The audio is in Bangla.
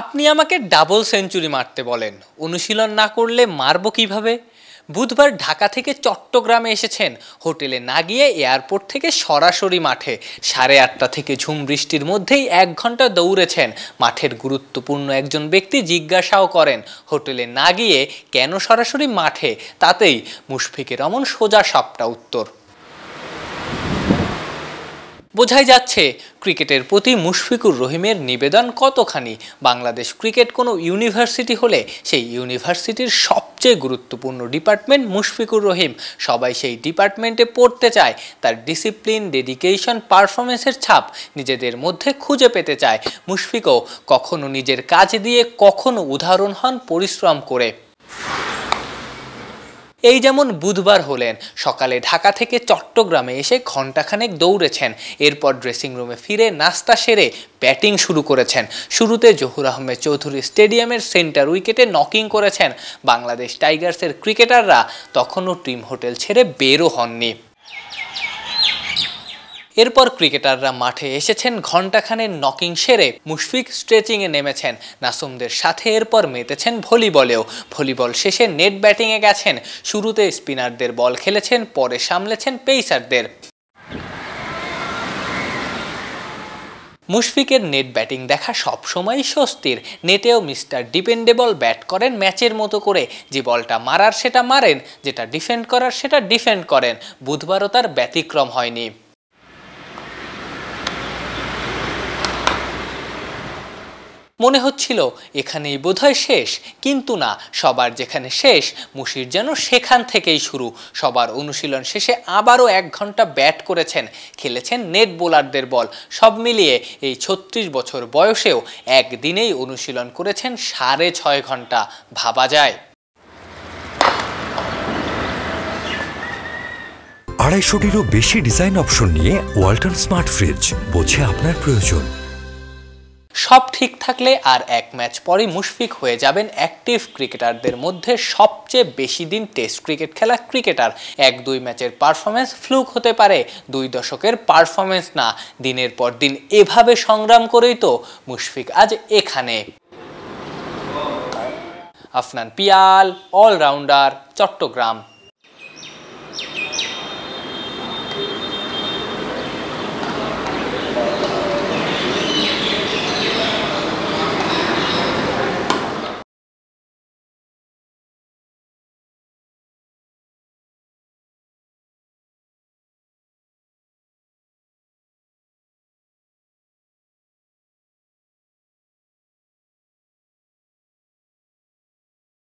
আপনি আমাকে ডাবল সেঞ্চুরি মারতে বলেন অনুশীলন না করলে মারব কিভাবে বুধবার ঢাকা থেকে চট্টগ্রামে এসেছেন হোটেলে না গিয়ে এয়ারপোর্ট থেকে সরাসরি মাঠে সাড়ে আটটা থেকে ঝুম বৃষ্টির মধ্যেই এক ঘন্টা দৌড়েছেন মাঠের গুরুত্বপূর্ণ একজন ব্যক্তি জিজ্ঞাসাও করেন হোটেলে না গিয়ে কেন সরাসরি মাঠে তাতেই মুশফিকের অমন সোজা সাপটা উত্তর বোঝাই যাচ্ছে ক্রিকেটের প্রতি মুশফিকুর রহিমের নিবেদন কতখানি বাংলাদেশ ক্রিকেট কোনো ইউনিভার্সিটি হলে সেই ইউনিভার্সিটির সবচেয়ে গুরুত্বপূর্ণ ডিপার্টমেন্ট মুশফিকুর রহিম সবাই সেই ডিপার্টমেন্টে পড়তে চায় তার ডিসিপ্লিন ডেডিকেশন পারফরমেন্সের ছাপ নিজেদের মধ্যে খুঁজে পেতে চায় মুশফিকও কখনো নিজের কাজ দিয়ে কখনো উদাহরণ হন পরিশ্রম করে এই যেমন বুধবার হলেন সকালে ঢাকা থেকে চট্টগ্রামে এসে ঘণ্টাখানেক দৌড়েছেন এরপর ড্রেসিং রুমে ফিরে নাস্তা সেরে ব্যাটিং শুরু করেছেন শুরুতে জহুর আহমেদ চৌধুরী স্টেডিয়ামের সেন্টার উইকেটে নকিং করেছেন বাংলাদেশ টাইগার্সের ক্রিকেটাররা তখনও টিম হোটেল ছেড়ে বেরো হননি এরপর ক্রিকেটাররা মাঠে এসেছেন ঘণ্টাখানের নকিং সেরে মুশফিক স্ট্রেচিংয়ে নেমেছেন নাসুমদের সাথে এরপর মেতেছেন ভলিবলেও ভলিবল শেষে নেট ব্যাটিংয়ে গেছেন শুরুতে স্পিনারদের বল খেলেছেন পরে সামলেছেন পেসারদের মুশফিকের নেট ব্যাটিং দেখা সব সময় স্বস্তির নেটেও মিস্টার ডিপেন্ডেবল ব্যাট করেন ম্যাচের মতো করে যে বলটা মারার সেটা মারেন যেটা ডিফেন্ড করার সেটা ডিফেন্ড করেন বুধবারও তার ব্যতিক্রম হয়নি মনে হচ্ছিল এখানেই বোধহয় শেষ কিন্তু না সবার যেখানে শেষ মুশির যেন সেখান থেকেই শুরু সবার অনুশীলন শেষে আবারও এক ঘন্টা ব্যাট করেছেন খেলেছেন নেট বোলারদের বল সব মিলিয়ে এই ছত্রিশ বছর বয়সেও একদিনেই অনুশীলন করেছেন সাড়ে ছয় ঘন্টা ভাবা যায় আড়াইশোটিরও বেশি ডিজাইন অপশন নিয়ে ওয়াল্টন স্মার্ট ফ্রিজ বোঝে আপনার প্রয়োজন সব ঠিক থাকলে আর এক ম্যাচ পরই মুশফিক হয়ে যাবেন অ্যাক্টিভ ক্রিকেটারদের মধ্যে সবচেয়ে বেশি দিন টেস্ট ক্রিকেট খেলা ক্রিকেটার এক দুই ম্যাচের পারফরমেন্স ফ্লুক হতে পারে দুই দশকের পারফরমেন্স না দিনের পর দিন এভাবে সংগ্রাম করেই তো মুশফিক আজ এখানে আফনান পিয়াল অলরাউন্ডার চট্টগ্রাম